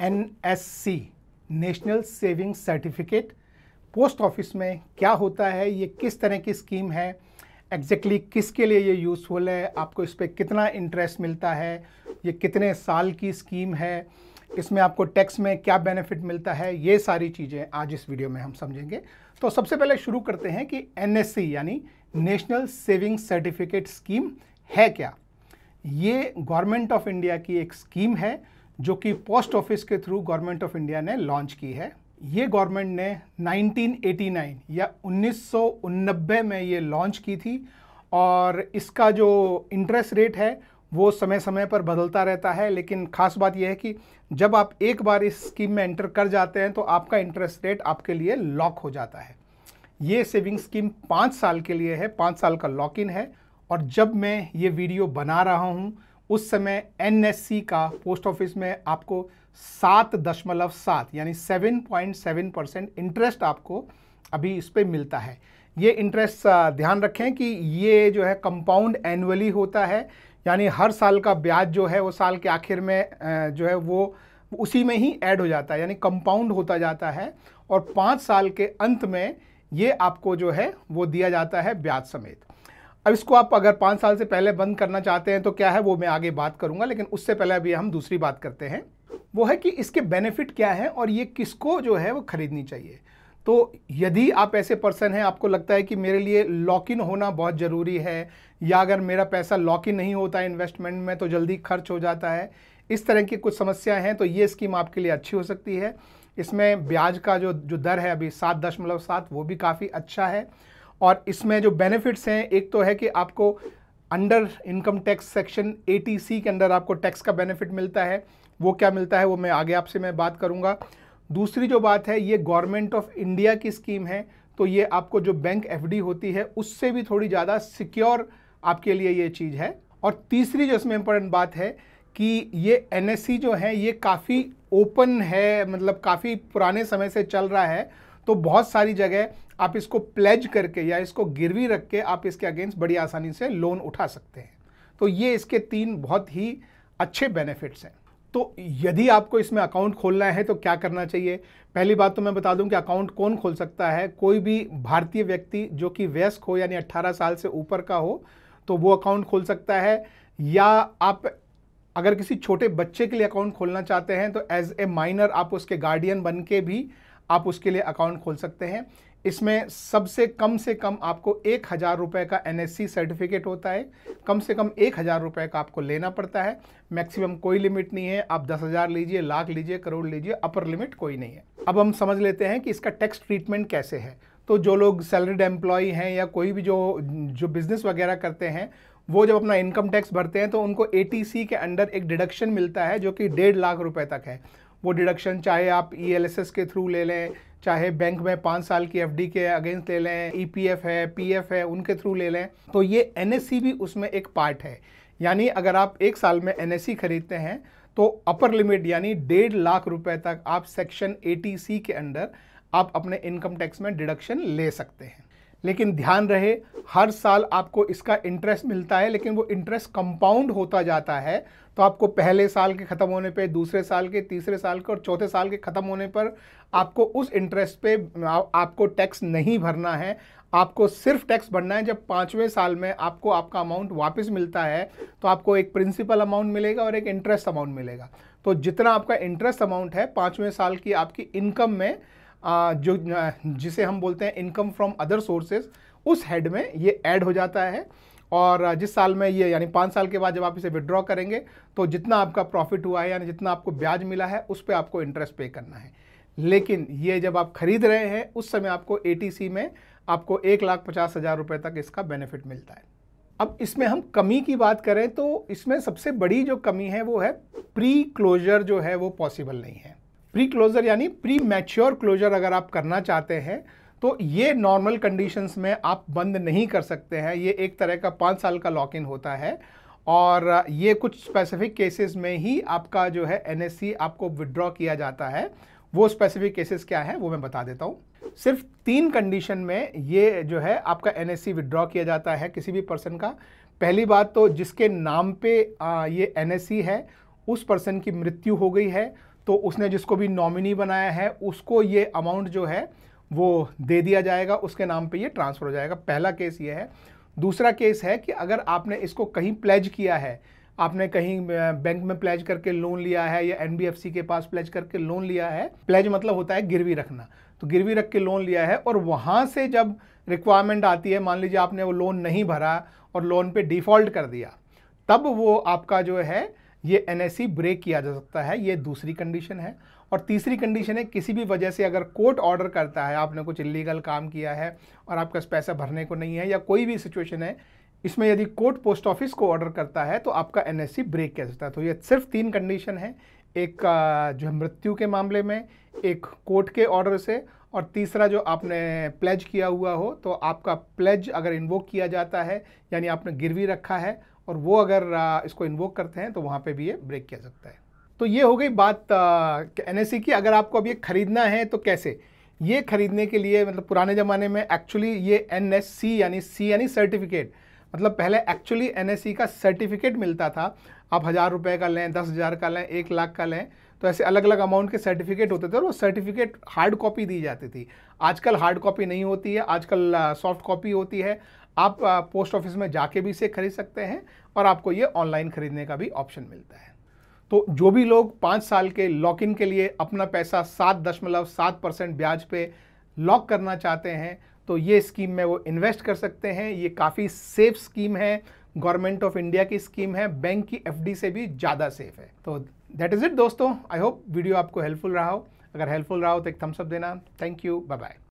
N S C national saving certificate post office में क्या होता है ये किस तरह की स्कीम है एग्जैक्टली exactly किसके लिए ये यूज़फुल है आपको इस पर कितना इंटरेस्ट मिलता है ये कितने साल की स्कीम है इसमें आपको टैक्स में क्या बेनिफिट मिलता है ये सारी चीज़ें आज इस वीडियो में हम समझेंगे तो सबसे पहले शुरू करते हैं कि एन यानी नेशनल सेविंग सर्टिफिकेट स्कीम है क्या ये गवर्नमेंट ऑफ इंडिया की एक स्कीम है जो कि पोस्ट ऑफिस के थ्रू गवर्नमेंट ऑफ इंडिया ने लॉन्च की है ये गवर्नमेंट ने 1989 या उन्नीस में ये लॉन्च की थी और इसका जो इंटरेस्ट रेट है वो समय समय पर बदलता रहता है लेकिन खास बात यह है कि जब आप एक बार इस स्कीम में एंटर कर जाते हैं तो आपका इंटरेस्ट रेट आपके लिए लॉक हो जाता है ये सेविंग स्कीम पाँच साल के लिए है पाँच साल का लॉक इन है और जब मैं ये वीडियो बना रहा हूँ उस समय एनएससी का पोस्ट ऑफिस में आपको सात दशमलव सात यानी seven point seven percent interest आपको अभी इस पर मिलता है ये इंटरेस्ट ध्यान रखें कि ये जो है कंपाउंड एनुअली होता है यानी हर साल का ब्याज जो है वो साल के आखिर में जो है वो उसी में ही ऐड हो जाता है यानी कंपाउंड होता जाता है और पाँच साल के अंत में ये आपको जो है वो दिया जाता है ब्याज समेत अब इसको आप अगर पाँच साल से पहले बंद करना चाहते हैं तो क्या है वो मैं आगे बात करूंगा लेकिन उससे पहले अभी हम दूसरी बात करते हैं वो है कि इसके बेनिफिट क्या हैं और ये किसको जो है वो ख़रीदनी चाहिए तो यदि आप ऐसे पर्सन हैं आपको लगता है कि मेरे लिए लॉक इन होना बहुत ज़रूरी है या अगर मेरा पैसा लॉक इन नहीं होता है इन्वेस्टमेंट में तो जल्दी खर्च हो जाता है इस तरह की कुछ समस्याएँ हैं तो ये स्कीम आपके लिए अच्छी हो सकती है इसमें ब्याज का जो जो दर है अभी सात दशमलव सात वो भी काफ़ी अच्छा है और इसमें जो बेनिफिट्स हैं एक तो है कि आपको under income tax section A के अंदर आपको टैक्स का बेनिफिट मिलता है वो क्या मिलता है वो मैं आगे आपसे मैं बात करूँगा दूसरी जो बात है ये गवर्नमेंट ऑफ इंडिया की स्कीम है तो ये आपको जो बैंक एफ होती है उससे भी थोड़ी ज़्यादा सिक्योर आपके लिए ये चीज़ है और तीसरी जो इसमें इम्पोर्टेंट बात है कि ये एन e जो है ये काफ़ी ओपन है मतलब काफ़ी पुराने समय से चल रहा है तो बहुत सारी जगह आप इसको प्लेज करके या इसको गिरवी रख के आप इसके अगेंस्ट बड़ी आसानी से लोन उठा सकते हैं तो ये इसके तीन बहुत ही अच्छे बेनिफिट्स हैं तो यदि आपको इसमें अकाउंट खोलना है तो क्या करना चाहिए पहली बात तो मैं बता दूं कि अकाउंट कौन खोल सकता है कोई भी भारतीय व्यक्ति जो कि वयस्क हो यानी 18 साल से ऊपर का हो तो वो अकाउंट खोल सकता है या आप अगर किसी छोटे बच्चे के लिए अकाउंट खोलना चाहते हैं तो एज ए माइनर आप उसके गार्डियन बन के भी आप उसके लिए अकाउंट खोल सकते हैं इसमें सबसे कम से कम आपको एक हज़ार रुपये का एन सर्टिफिकेट होता है कम से कम एक हज़ार रुपये का आपको लेना पड़ता है मैक्सिमम कोई लिमिट नहीं है आप दस हज़ार लीजिए लाख लीजिए करोड़ लीजिए अपर लिमिट कोई नहीं है अब हम समझ लेते हैं कि इसका टैक्स ट्रीटमेंट कैसे है तो जो लोग सैलरीड एम्प्लॉय हैं या कोई भी जो जो बिज़नेस वगैरह करते हैं वो जब अपना इनकम टैक्स भरते हैं तो उनको ए के अंडर एक डिडक्शन मिलता है जो कि डेढ़ लाख रुपये तक है वो डिडक्शन चाहे आप ई e के थ्रू ले लें चाहे बैंक में पाँच साल की डी के अगेंस्ट ले लें एफ e है एफ है उनके थ्रू ले लें तो ये सी भी उसमें एक पार्ट है यानी अगर आप एक साल में सी खरीदते हैं तो अपर लिमिट यानी डेढ़ लाख रुपए तक आप सेक्शन सी के अंडर आप अपने इनकम टैक्स में डिडक्शन ले सकते हैं लेकिन ध्यान रहे हर साल आपको इसका इंटरेस्ट मिलता है लेकिन वो इंटरेस्ट कंपाउंड होता जाता है तो आपको पहले साल के ख़त्म होने पे दूसरे साल के तीसरे साल के और चौथे साल के ख़त्म होने पर आपको उस इंटरेस्ट पे आपको टैक्स नहीं भरना है आपको सिर्फ टैक्स भरना है जब पाँचवें साल में आपको आपका अमाउंट वापस मिलता है तो आपको एक प्रिंसिपल अमाउंट मिलेगा और एक इंटरेस्ट अमाउंट मिलेगा तो जितना आपका इंटरेस्ट अमाउंट है पाँचवें साल की आपकी इनकम में जो जिसे हम बोलते हैं इनकम फ्रॉम अदर सोर्सेज उस हेड में ये ऐड हो जाता है और जिस साल में ये यानी पाँच साल के बाद जब आप इसे विड्रॉ करेंगे तो जितना आपका प्रॉफिट हुआ है यानी जितना आपको ब्याज मिला है उस पर आपको इंटरेस्ट पे करना है लेकिन ये जब आप खरीद रहे हैं उस समय आपको ए में आपको एक लाख पचास हज़ार रुपये तक इसका बेनिफिट मिलता है अब इसमें हम कमी की बात करें तो इसमें सबसे बड़ी जो कमी है वो है प्री क्लोजर जो है वो पॉसिबल नहीं है प्री क्लोजर यानी प्री मैच्योर क्लोजर अगर आप करना चाहते हैं तो ये नॉर्मल कंडीशंस में आप बंद नहीं कर सकते हैं ये एक तरह का पाँच साल का लॉक इन होता है और ये कुछ स्पेसिफिक केसेस में ही आपका जो है एन आपको विड्रॉ किया जाता है वो स्पेसिफिक केसेस क्या है वो मैं बता देता हूँ सिर्फ तीन कंडीशन में ये जो है आपका एन एस किया जाता है किसी भी पर्सन का पहली बात तो जिसके नाम पे ये एन है उस पर्सन की मृत्यु हो गई है तो उसने जिसको भी नॉमिनी बनाया है उसको ये अमाउंट जो है वो दे दिया जाएगा उसके नाम पे ये ट्रांसफ़र हो जाएगा पहला केस ये है दूसरा केस है कि अगर आपने इसको कहीं प्लेज किया है आपने कहीं बैंक में प्लेज करके लोन लिया है या एन के पास प्लेज करके लोन लिया है प्लेज मतलब होता है गिरवी रखना तो गिरवी रख के लोन लिया है और वहाँ से जब रिक्वायरमेंट आती है मान लीजिए आपने वो लोन नहीं भरा और लोन पे डिफ़ॉल्ट कर दिया तब वो आपका जो है ये एन ब्रेक किया जा सकता है ये दूसरी कंडीशन है और तीसरी कंडीशन है किसी भी वजह से अगर कोर्ट ऑर्डर करता है आपने कुछ इलीगल काम किया है और आपका पैसा भरने को नहीं है या कोई भी सिचुएशन है इसमें यदि कोर्ट पोस्ट ऑफिस को ऑर्डर करता है तो आपका एन ब्रेक किया जाता सकता है तो ये सिर्फ तीन कंडीशन है एक जो है मृत्यु के मामले में एक कोर्ट के ऑर्डर से और तीसरा जो आपने प्लेज किया हुआ हो तो आपका प्लेज अगर इन्वोक किया जाता है यानी आपने गिरवी रखा है और वो अगर इसको इन्वोक करते हैं तो वहाँ पे भी ये ब्रेक किया सकता है तो ये हो गई बात एन e की अगर आपको अब ये ख़रीदना है तो कैसे ये ख़रीदने के लिए मतलब पुराने ज़माने में एक्चुअली ये एन e यानी सी यानी सर्टिफिकेट मतलब पहले एक्चुअली एन e का सर्टिफिकेट मिलता था आप हज़ार रुपये का लें दस हज़ार का लें एक लाख का लें तो ऐसे अलग अलग अमाउंट के सर्टिफिकेट होते थे और वो सर्टिफिकेट हार्ड कॉपी दी जाती थी आजकल हार्ड कॉपी नहीं होती है आजकल सॉफ्ट कॉपी होती है आप पोस्ट ऑफिस में जाके भी इसे खरीद सकते हैं और आपको ये ऑनलाइन खरीदने का भी ऑप्शन मिलता है तो जो भी लोग पाँच साल के लॉक इन के लिए अपना पैसा सात दशमलव सात परसेंट ब्याज पे लॉक करना चाहते हैं तो ये स्कीम में वो इन्वेस्ट कर सकते हैं ये काफ़ी सेफ स्कीम है गवर्नमेंट ऑफ इंडिया की स्कीम है बैंक की एफ से भी ज़्यादा सेफ है तो दैट इज़ इट दोस्तों आई होप वीडियो आपको हेल्पफुल रहा हो अगर हेल्पफुल रहा हो तो एक थम्सअप देना थैंक यू बाय बाय